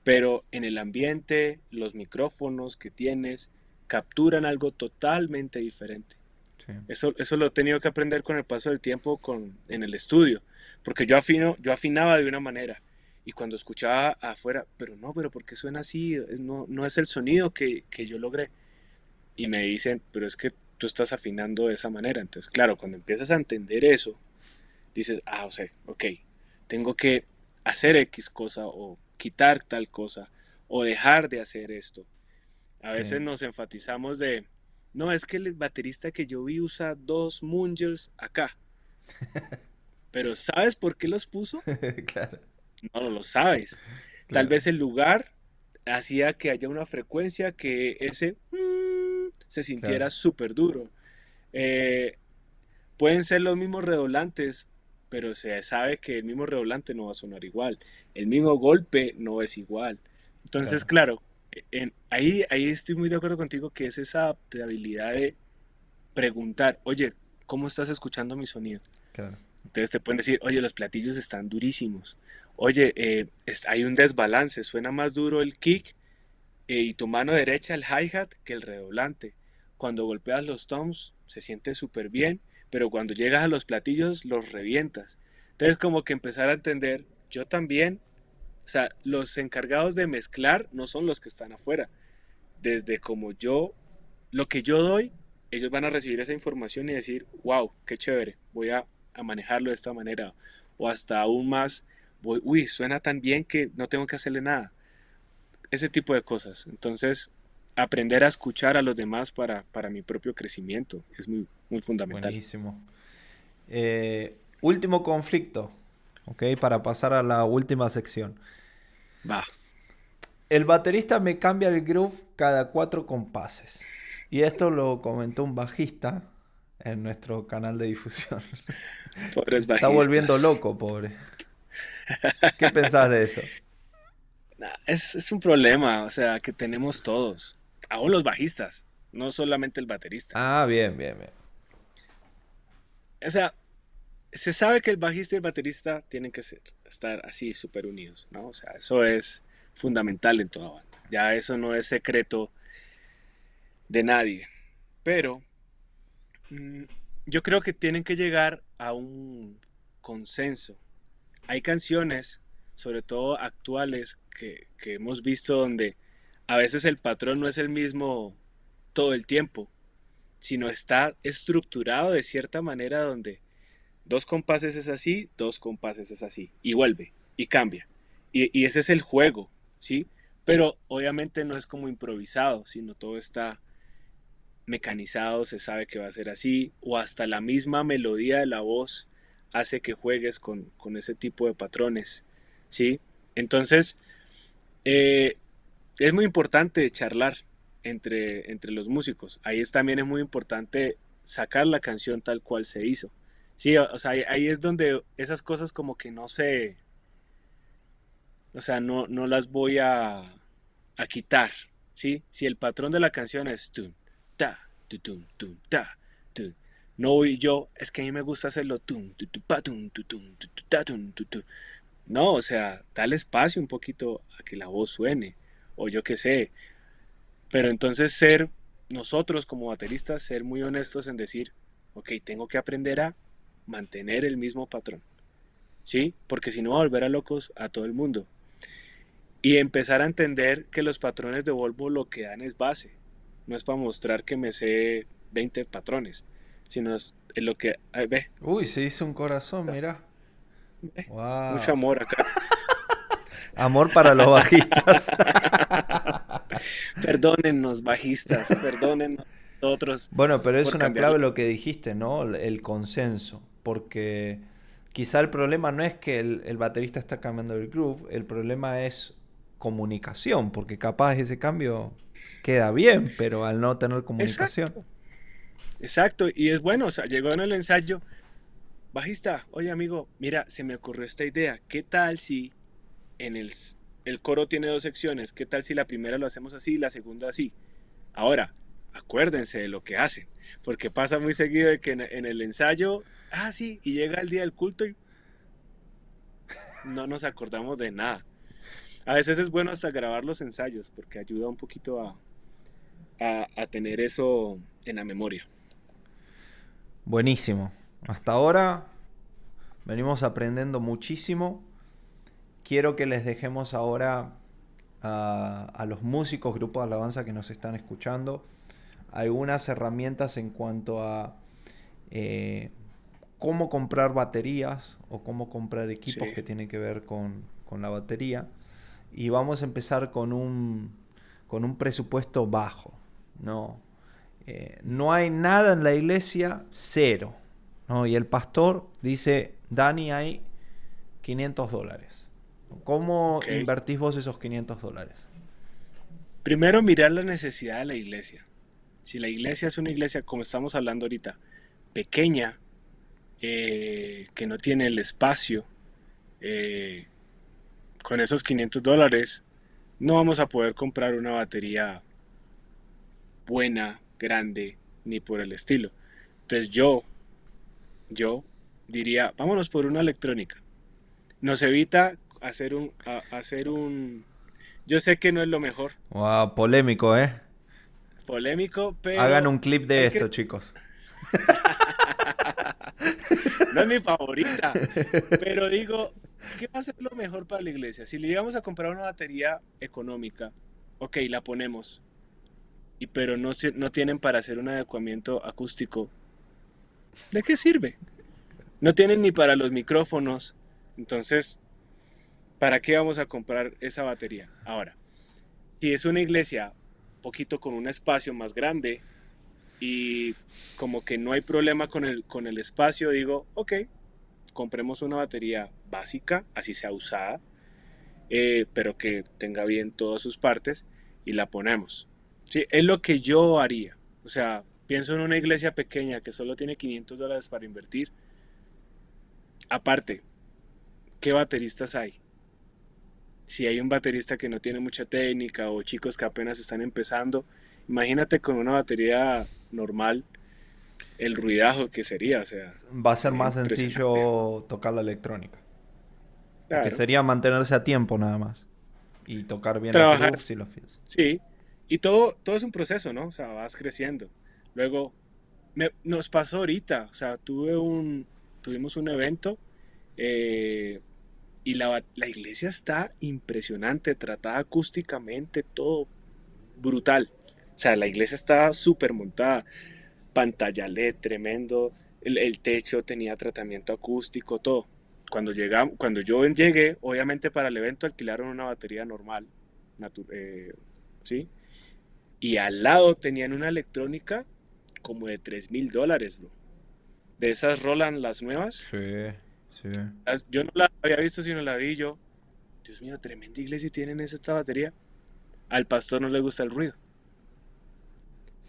Pero en el ambiente, los micrófonos que tienes capturan algo totalmente diferente. Eso, eso lo he tenido que aprender con el paso del tiempo con, en el estudio porque yo, afino, yo afinaba de una manera y cuando escuchaba afuera, pero no, pero ¿por qué suena así? No, no es el sonido que, yo logré. Y me dicen, pero es que tú estás afinando de esa manera. Entonces, claro, cuando empiezas a entender eso, dices, ah, o sea, ok, tengo que hacer X cosa o quitar tal cosa o dejar de hacer esto. A veces nos enfatizamos de, no, es que el baterista que yo vi usa dos Mungels acá. Pero ¿sabes por qué los puso? claro. No lo sabes. Tal vez el lugar hacía que haya una frecuencia que ese mm, se sintiera súper duro. Eh, pueden ser los mismos redolantes, pero se sabe que el mismo redolante no va a sonar igual. El mismo golpe no es igual. Entonces, claro, ahí, ahí estoy muy de acuerdo contigo que es esa habilidad de preguntar, oye, ¿cómo estás escuchando mi sonido? Claro. Entonces te pueden decir, oye, los platillos están durísimos. Oye, eh, hay un desbalance, suena más duro el kick eh, y tu mano derecha, el hi-hat, que el redoblante. Cuando golpeas los toms, se siente súper bien, pero cuando llegas a los platillos, los revientas. Entonces como que empezar a entender, yo también, o sea, los encargados de mezclar no son los que están afuera. Desde como yo, lo que yo doy, ellos van a recibir esa información y decir, wow, qué chévere, voy a a manejarlo de esta manera. O hasta aún más, voy, uy, suena tan bien que no tengo que hacerle nada. Ese tipo de cosas. Entonces, aprender a escuchar a los demás para, para mi propio crecimiento es muy, muy fundamental. Eh, último conflicto, ¿ok? Para pasar a la última sección. Va. El baterista me cambia el groove cada cuatro compases. Y esto lo comentó un bajista en nuestro canal de difusión. Está volviendo loco, pobre. ¿Qué pensás de eso? es, es, un problema, o sea, que tenemos todos. Aún los bajistas, no solamente el baterista. Ah, bien, bien, bien. O sea, se sabe que el bajista y el baterista tienen que ser, estar así súper unidos, ¿no? O sea, eso es fundamental en toda banda. Ya eso no es secreto de nadie. Pero... Mm, yo creo que tienen que llegar a un consenso. Hay canciones, sobre todo actuales, que, hemos visto donde a veces el patrón no es el mismo todo el tiempo, sino está estructurado de cierta manera donde dos compases es así, dos compases es así, y vuelve, y cambia. y, ese es el juego, ¿sí? Pero obviamente no es como improvisado, sino todo está mecanizado, se sabe que va a ser así, o hasta la misma melodía de la voz hace que juegues con, ese tipo de patrones, ¿sí? Entonces, eh, es muy importante charlar entre, entre los músicos. Ahí es, también es muy importante sacar la canción tal cual se hizo. Sí, o, sea, ahí, es donde esas cosas como que no se... O sea, no, las voy a, a quitar, ¿sí? Si el patrón de la canción es... tú no, voy yo, es que a mí me gusta hacerlo No, o sea, dale espacio un poquito a que la voz suene, o yo qué sé. Pero entonces ser nosotros como bateristas, ser muy honestos en decir, ok, tengo que aprender a mantener el mismo patrón, ¿sí? Porque si no va a volver a locos a todo el mundo. Y empezar a entender que los patrones de Volvo lo que dan es base, no es para mostrar que me sé 20 patrones, sino es lo que ve. Uy, se hizo un corazón, mira. Mucho amor acá. amor para los bajistas. perdónennos, bajistas, perdónennos nosotros. Bueno, pero es una clave lo que dijiste, ¿no? El consenso, porque quizá el problema no es que el, el, baterista está cambiando el groove, el problema es comunicación, porque capaz ese cambio queda bien, pero al no tener comunicación. Exacto. y es bueno, o sea, llegó en el ensayo, bajista, oye amigo, mira, se me ocurrió esta idea, ¿qué tal si en el, coro tiene dos secciones, qué tal si la primera lo hacemos así y la segunda así? Ahora, acuérdense de lo que hacen, porque pasa muy seguido de que en, en, el ensayo, ah, sí, y llega el día del culto y no nos acordamos de nada. A veces es bueno hasta grabar los ensayos, porque ayuda un poquito a, a, tener eso en la memoria. Buenísimo. Hasta ahora venimos aprendiendo muchísimo. Quiero que les dejemos ahora a, los músicos, grupos de alabanza que nos están escuchando, algunas herramientas en cuanto a eh, cómo comprar baterías o cómo comprar equipos que tienen que ver con, la batería. Y vamos a empezar con un presupuesto bajo. No, eh, no hay nada en la iglesia, cero. Y el pastor dice, Dani, hay 500 dólares. ¿Cómo invertís vos esos 500 dólares? Primero mirar la necesidad de la iglesia. Si la iglesia es una iglesia, como estamos hablando ahorita, pequeña, eh, que no tiene el espacio, eh, con esos 500 dólares no vamos a poder comprar una batería buena, grande, ni por el estilo. Entonces yo, yo diría, vámonos por una electrónica. Nos evita hacer un, hacer un, yo sé que no es lo mejor. Wow, polémico, ¿eh? Polémico, pero... Hagan un clip de esto, chicos. no es mi favorita, pero digo, ¿qué va a ser lo mejor para la iglesia? Si le íbamos a comprar una batería económica, ok, la ponemos, y, pero no, no tienen para hacer un adecuamiento acústico, ¿de qué sirve? No tienen ni para los micrófonos, entonces, ¿para qué vamos a comprar esa batería? Ahora, si es una iglesia poquito con un espacio más grande y como que no hay problema con el, con el espacio, digo, ok, compremos una batería básica, así sea usada, eh, pero que tenga bien todas sus partes y la ponemos. Sí, es lo que yo haría. O sea, pienso en una iglesia pequeña que solo tiene 500 dólares para invertir. Aparte, ¿qué bateristas hay? Si hay un baterista que no tiene mucha técnica o chicos que apenas están empezando, imagínate con una batería normal el ruidajo que sería. sea, Va a ser más sencillo tocar la electrónica. Que sería mantenerse a tiempo nada más. Y tocar bien Trabajar. tiempo. y los Sí, y todo, todo es un proceso, ¿no? O sea, vas creciendo. Luego, nos pasó ahorita, o sea, tuve un, tuvimos un evento eh, y la, la iglesia está impresionante, tratada acústicamente, todo brutal. O sea, la iglesia está súper montada, pantalla LED tremendo, el, techo tenía tratamiento acústico, todo. Cuando, llegamos, cuando yo llegué, obviamente para el evento alquilaron una batería normal, eh, ¿sí? Y al lado tenían una electrónica como de 3 mil dólares, bro. De esas Roland, las nuevas. Sí, sí. Yo no la había visto, sino la vi yo. Dios mío, tremenda iglesia tienen esta batería. Al pastor no le gusta el ruido.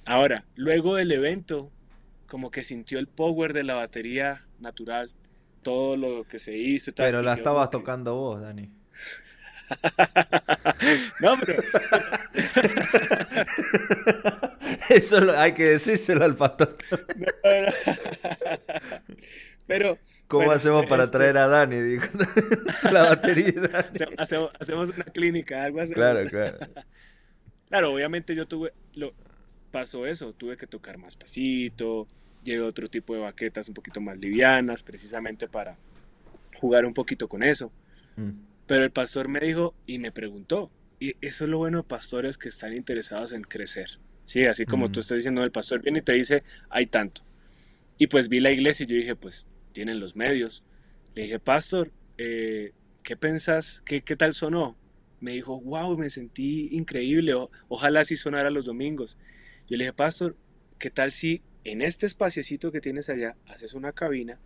Ahora, luego del evento, como que sintió el power de la batería natural, todo lo que se hizo y tal. Pero la estabas tocando vos, Dani. no, pero... Eso hay que decírselo al pastor. Pero... ¿Cómo hacemos para este, traer a Dani? la batería. Hacemos, una clínica, algo así. Claro, claro. Claro, obviamente yo tuve, lo, pasó eso, tuve que tocar más pasito, llevé otro tipo de baquetas un poquito más livianas, precisamente para jugar un poquito con eso. Mm. Pero el pastor me dijo y me preguntó. Y eso es lo bueno de pastores que están interesados en crecer. Sí, así como tú mm. estás diciendo, el pastor viene y te dice, hay tanto. Y pues vi la iglesia y yo dije, pues tienen los medios. Le dije, pastor, eh, ¿qué pensás? ¿Qué, ¿Qué tal sonó? Me dijo, wow, me sentí increíble. ojalá sí sonara los domingos. Yo le dije, pastor, ¿qué tal si en este espaciecito que tienes allá haces una cabina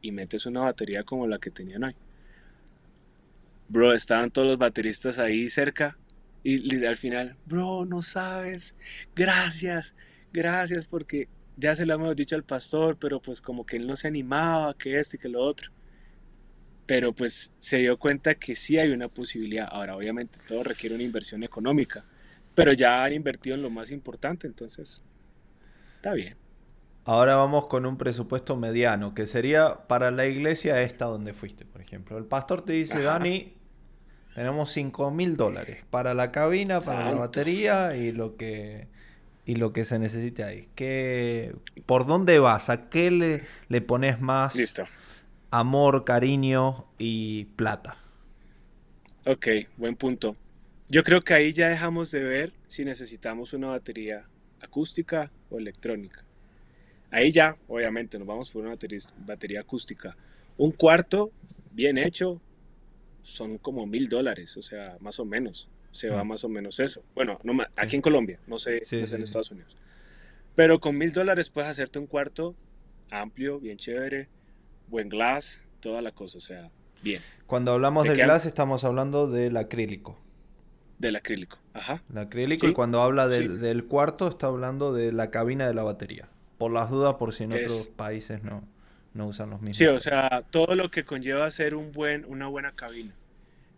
y metes una batería como la que tenían hoy? bro, estaban todos los bateristas ahí cerca y al final, bro, no sabes, gracias, gracias porque ya se lo hemos dicho al pastor, pero pues como que él no se animaba, que esto y que lo otro. Pero pues se dio cuenta que sí hay una posibilidad. Ahora, obviamente, todo requiere una inversión económica, pero ya han invertido en lo más importante, entonces está bien. Ahora vamos con un presupuesto mediano, que sería para la iglesia esta donde fuiste, por ejemplo. El pastor te dice, Dani, tenemos 5 mil dólares para la cabina, para la batería y lo que y lo que se necesite ahí. ¿Por dónde vas? ¿A qué le, le pones más Listo. amor, cariño y plata? Ok, buen punto. Yo creo que ahí ya dejamos de ver si necesitamos una batería acústica o electrónica. Ahí ya, obviamente, nos vamos por una batería acústica. Un cuarto bien hecho, son como mil dólares, o sea, más o menos. Se va más o menos eso. Bueno, no aquí en Colombia, no sé, no en Estados Unidos. Pero con mil dólares puedes hacerte un cuarto amplio, bien chévere, buen glass, toda la cosa, o sea, bien. Cuando hablamos del glass estamos hablando del acrílico. Del acrílico, ajá. El acrílico y cuando habla del, cuarto está hablando de la cabina de la batería. Por las dudas, por si en otros países no no usan los mismos. Sí, o sea, todo lo que conlleva ser un buen, una buena cabina.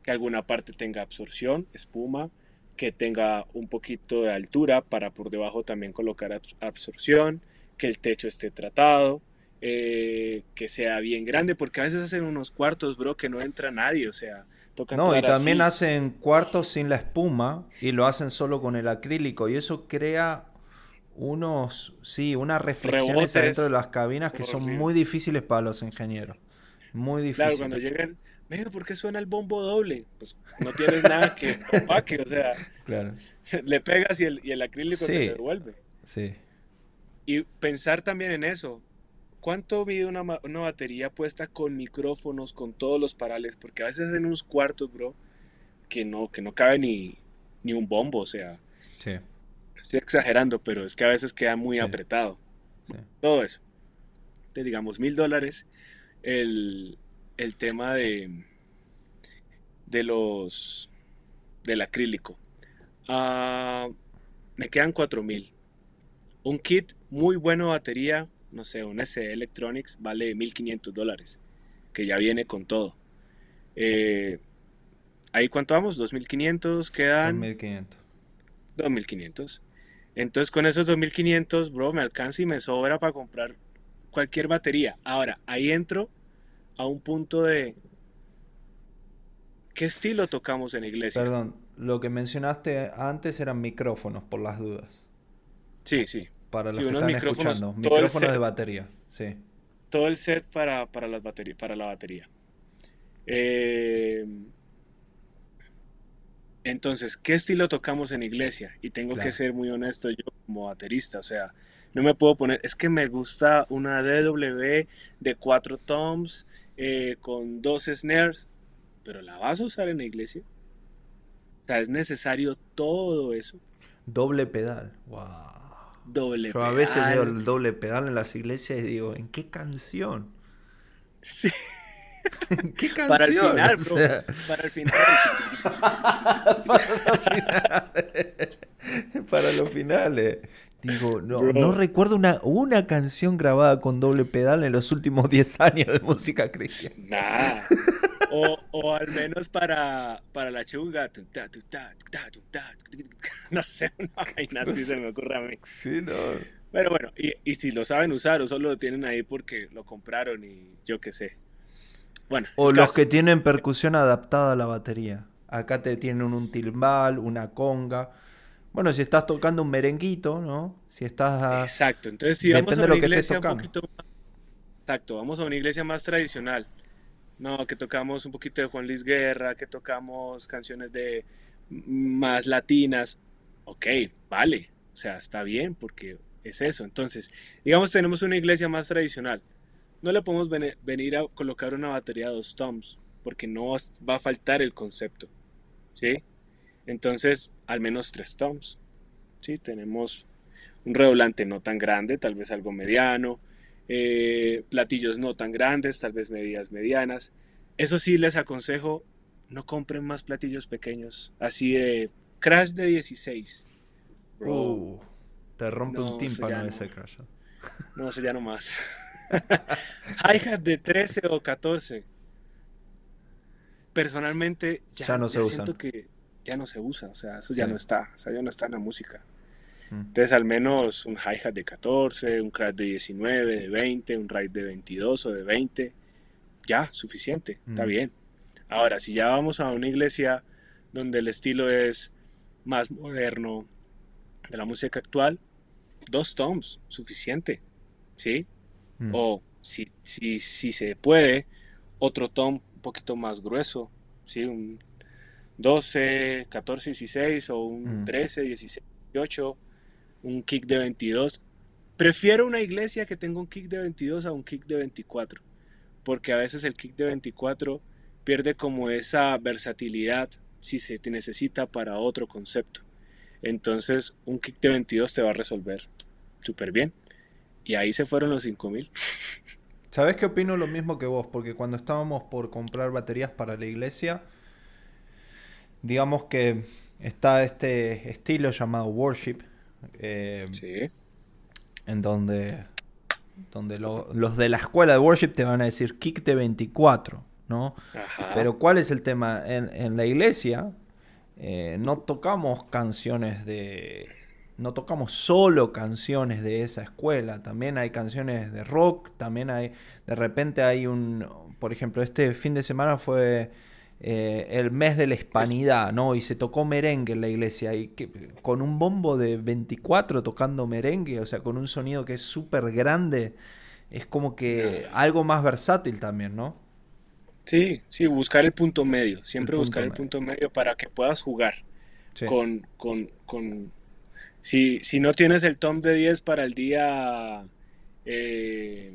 Que alguna parte tenga absorción, espuma, que tenga un poquito de altura para por debajo también colocar absorción, que el techo esté tratado, eh, que sea bien grande, porque a veces hacen unos cuartos, bro, que no entra nadie, o sea, toca... No, y también hacen cuartos sin la espuma y lo hacen solo con el acrílico y eso crea unos, sí, unas reflexiones dentro de las cabinas que son muy difíciles para los ingenieros. Muy difíciles. Claro, cuando llegan, medio, ¿por qué suena el bombo doble? Pues no tienes nada que opaque, o sea, le pegas y el, y el acrílico se te devuelve. Sí. Y pensar también en eso. ¿Cuánto mide una, batería puesta con micrófonos, con todos los parales? Porque a veces en unos cuartos, bro, que no, que no cabe ni, ni un bombo, o sea. Sí estoy exagerando, pero es que a veces queda muy apretado. Todo eso. Te digamos mil dólares, el, tema de, de los del acrílico. Ah, me quedan cuatro mil. Un kit muy bueno batería, no sé, un SE Electronics vale 1500 dólares, que ya viene con todo. Eh, Ahí cuánto vamos? 2500 quedan mil 2500. Entonces con esos 2500, bro, me alcanza y me sobra para comprar cualquier batería. Ahora, ahí entro a un punto de... ¿Qué estilo tocamos en iglesia? Perdón, lo que mencionaste antes eran micrófonos, por las dudas. Sí, sí. Para los están micrófonos, Micrófonos de batería, sí. Todo el set para, las batería, para la batería. Eh, entonces, ¿qué estilo tocamos en iglesia? Y tengo que ser muy honesto yo como baterista, o sea, no me puedo poner, es que me gusta una DW de cuatro toms eh, con dos snares, pero la vas a usar en la iglesia. O sea, es necesario todo eso. Doble pedal, wow. Doble Yo pedal. a veces veo el doble pedal en las iglesias y digo, ¿en qué canción? Sí. ¿Qué canción? Para el final, bro. Para el final. para los finales. para los finales. Digo, no, recuerdo una, una canción grabada con doble pedal en los últimos 10 años de música cristiana. O, o, al menos para, para la chunga. No sé, una vaina si se me ocurre a mí. Sí, no. Pero bueno, y, y si lo saben usar o solo lo tienen ahí porque lo compraron y yo qué sé o los que tienen percusión adaptada a la batería. Acá te tienen un tilbal, una conga. Bueno, si estás tocando un merenguito, ¿no? Si estás. Exacto. Entonces, si vamos a una iglesia un poquito más... Exacto, vamos a una iglesia más tradicional. No, que tocamos un poquito de Juan Luis Guerra, que tocamos canciones de más latinas. Ok, vale. O sea, está bien porque es eso. Entonces, digamos, tenemos una iglesia más tradicional no le podemos venir a colocar una batería de dos toms, porque no va a faltar el concepto, ¿sí? Entonces, al menos tres toms, ¿sí? Tenemos un redoblante no tan grande, tal vez algo mediano, eh, platillos no tan grandes, tal vez medidas medianas. Eso sí, les aconsejo, no compren más platillos pequeños, así de crash de 16. oh, te rompe un tímpano ese crash. No, sería nomás más. Hi-hat de 13 o 14. Personalmente, ya, no se siento que ya no se usa, o sea, eso ya no está, o sea, ya no está en la música. Mm. Entonces, al menos un hi-hat de 14, un crash de 19, de 20, un ride de 22 o de 20, ya, suficiente, está mm. bien. Ahora, si ya vamos a una iglesia donde el estilo es más moderno de la música actual, dos toms, suficiente, ¿sí? Mm. O si, se puede, otro tom un poquito más grueso, ¿sí? un 12, 14, 16 o un 13, 16, 18, un kick de 22. Prefiero una iglesia que tenga un kick de 22 a un kick de 24, porque a veces el kick de 24 pierde como esa versatilidad si se te necesita para otro concepto. Entonces, un kick de 22 te va a resolver súper bien. Y ahí se fueron los 5000. ¿Sabes qué opino lo mismo que vos? Porque cuando estábamos por comprar baterías para la iglesia, digamos que está este estilo llamado worship. Eh, sí. En donde, donde los de la escuela de worship te van a decir kick de 24, ¿no? Pero ¿cuál es el tema? En, la iglesia eh, no tocamos canciones de no tocamos solo canciones de esa escuela, también hay canciones de rock, también hay, de repente hay un, por ejemplo, este fin de semana fue eh, el mes de la hispanidad, ¿no? Y se tocó merengue en la iglesia, y con un bombo de 24 tocando merengue, o sea, con un sonido que es súper grande, es como que algo más versátil también, ¿no? Sí, sí, buscar el punto medio, siempre buscar el punto medio para que puedas jugar con, con si, no tienes el tom de 10 para el día eh,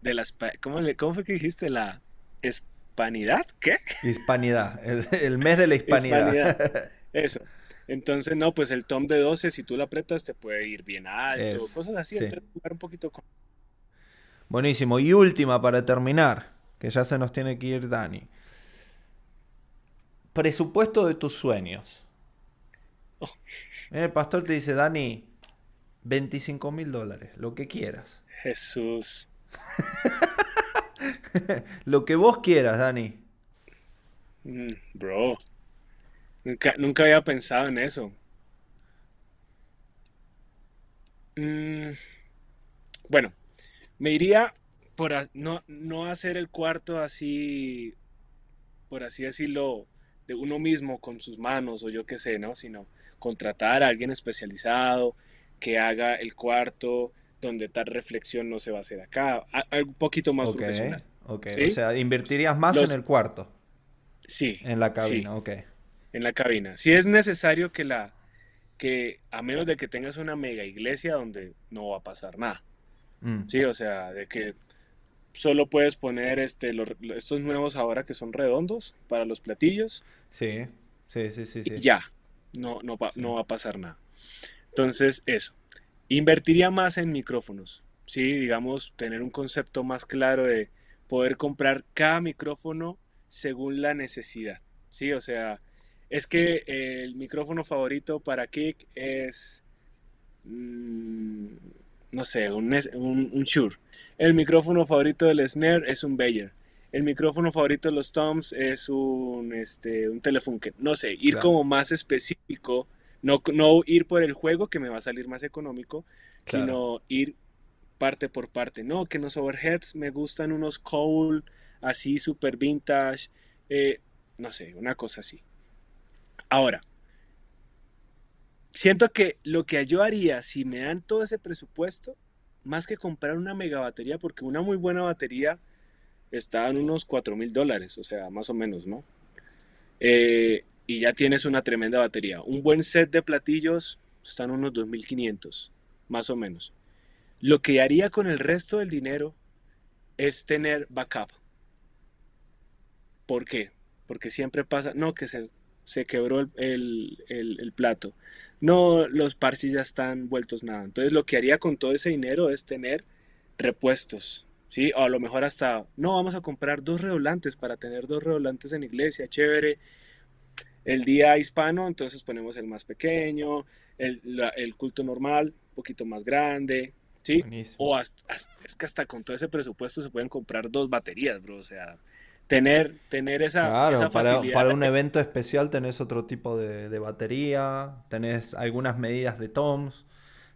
de la... ¿cómo, le, fue que dijiste? La hispanidad, ¿qué? Hispanidad, el, mes de la hispanidad. Eso. Entonces, no, pues el tom de 12, si tú lo apretas, te puede ir bien alto, cosas así. jugar un poquito con... Buenísimo. Y última para terminar, que ya se nos tiene que ir Dani. Presupuesto de tus sueños el pastor te dice, Dani, 25 mil dólares, lo que quieras. Jesús. lo que vos quieras, Dani. Mm, bro. Nunca, había pensado en eso. Mm, bueno, me iría por no, no, hacer el cuarto así, por así decirlo, de uno mismo con sus manos o yo qué sé, ¿no? Sino contratar a alguien especializado que haga el cuarto donde tal reflexión no se va a hacer acá, algo un poquito más profesional. ok, O sea, invertirías más en el cuarto. Sí. En la cabina, ok. En la cabina. Si es necesario que la, que a menos de que tengas una mega iglesia donde no va a pasar nada. Mm. Sí, o sea, de que solo puedes poner este, estos nuevos ahora que son redondos para los platillos. Sí, sí, sí, sí. sí. ya no, va, a pasar nada. Entonces, eso. Invertiría más en micrófonos. Sí, digamos, tener un concepto más claro de poder comprar cada micrófono según la necesidad. Sí, o sea, es que el micrófono favorito para Kick es, mm, no sé, un, un, un Shure. El micrófono favorito del Snare es un Beyer el micrófono favorito de los toms es un, este, un No sé, ir como más específico, no, no ir por el juego que me va a salir más económico, sino ir parte por parte. No, que en los overheads me gustan unos Cole así super vintage, eh, no sé, una cosa así. Ahora, siento que lo que yo haría si me dan todo ese presupuesto, más que comprar una mega batería, porque una muy buena batería están unos 4 mil dólares, o sea, más o menos, ¿no? Eh, y ya tienes una tremenda batería. Un buen set de platillos están unos 2.500, más o menos. Lo que haría con el resto del dinero es tener backup. ¿Por qué? Porque siempre pasa, no, que se, se quebró el, el, plato. No, los parches ya están vueltos nada. Entonces lo que haría con todo ese dinero es tener repuestos ¿sí? O a lo mejor hasta, no, vamos a comprar dos redolantes para tener dos redolantes en iglesia, chévere. El día hispano, entonces ponemos el más pequeño, el, culto normal, un poquito más grande, ¿sí? O hasta, es que hasta con todo ese presupuesto se pueden comprar dos baterías, bro, o sea, tener, tener esa, facilidad. Para, un evento especial tenés otro tipo de, de batería, tenés algunas medidas de toms.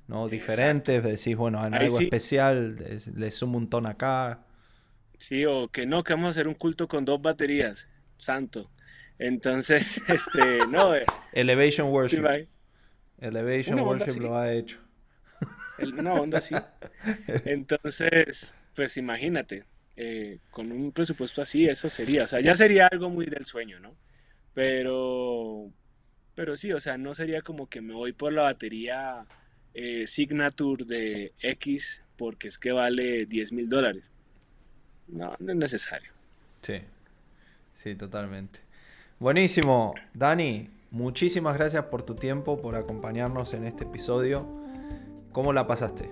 ¿no? Diferentes, decís, bueno, en algo especial, le sumo un montón acá. Sí, o que no, que vamos a hacer un culto con dos baterías, santo. Entonces, este, no. Eh. Elevation Worship. Elevation Worship lo ha hecho. Una onda así. Entonces, pues imagínate, eh, con un presupuesto así, eso sería, o sea, ya sería algo muy del sueño, ¿no? Pero, pero sí, o sea, no sería como que me voy por la batería eh, signature de X porque es que vale 10 mil dólares. No, no es necesario. Sí, sí, totalmente. Buenísimo, Dani. Muchísimas gracias por tu tiempo, por acompañarnos en este episodio. ¿Cómo la pasaste?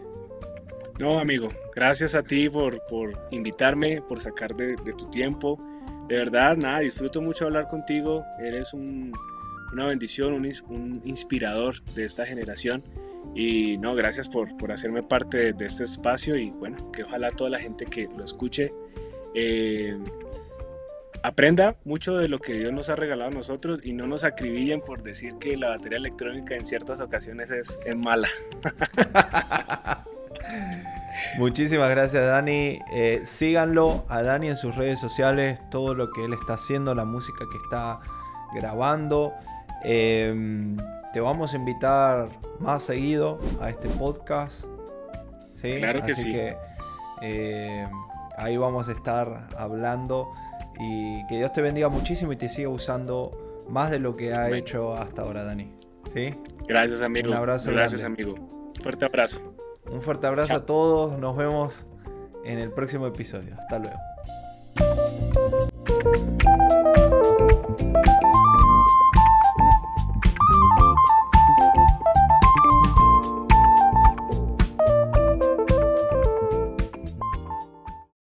No, amigo, gracias a ti por, invitarme, por sacar de, tu tiempo. De verdad, nada, disfruto mucho hablar contigo. Eres un, una bendición, un, un inspirador de esta generación. Y no, gracias por, hacerme parte de, este espacio y bueno, que ojalá toda la gente que lo escuche eh, aprenda mucho de lo que Dios nos ha regalado a nosotros y no nos acribillen por decir que la batería electrónica en ciertas ocasiones es, mala. Muchísimas gracias Dani. Eh, síganlo a Dani en sus redes sociales, todo lo que él está haciendo, la música que está grabando. Eh, te vamos a invitar más seguido a este podcast. Claro que Así sí. Que, eh, ahí vamos a estar hablando y que Dios te bendiga muchísimo y te siga usando más de lo que ha hecho hasta ahora, Dani. ¿Sí? Gracias, amigo. Un abrazo. Gracias, amigo. Fuerte abrazo. Un fuerte abrazo a todos. Nos vemos en el próximo episodio. Hasta luego.